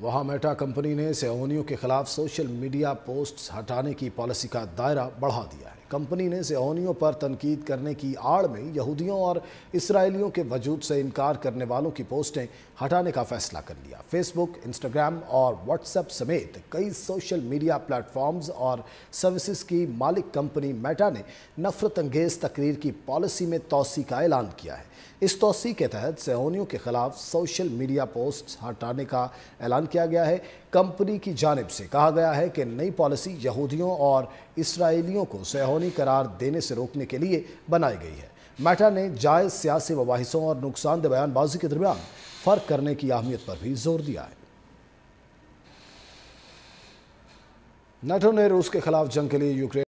वहां Meta company ने सेहोनियों के खिलाफ सोशल मीडिया पोस्ट्स हटाने की पॉलिसी का दायरा बढ़ा दिया है कंपनी ने सेहोनियों पर तनकीद करने की आड़ में यहूदियों और इसराइलियों के वजूद से इनकार करने वालों की पोस्टें हटाने का फैसला कर लिया फेसबुक इंस्टाग्राम और व्हाट्सएप समेत कई सोशल मीडिया प्लेटफॉर्म्स और सर्विसेज की मालिक कंपनी मेटा ने नफरत अंगेज तकरीर की पॉलिसी में तोसी का ऐलान किया है इस तोसी के तहत सेहोनियों के खिलाफ सोशल मीडिया पोस्ट हटाने का ऐलान ऐलान किया गया है कंपनी की जानब से कहा गया है कि नई पॉलिसी यहूदियों और इसराइलियों को सहोनी करार देने से रोकने के लिए बनाई गई है मैटा ने जायज़ सियासी मबाहिसों और नुकसानदेह बयानबाजी के दरमियान फ़र्क करने की अहमियत पर भी जोर दिया है नाटो ने रूस के खिलाफ जंग के लिए यूक्रेन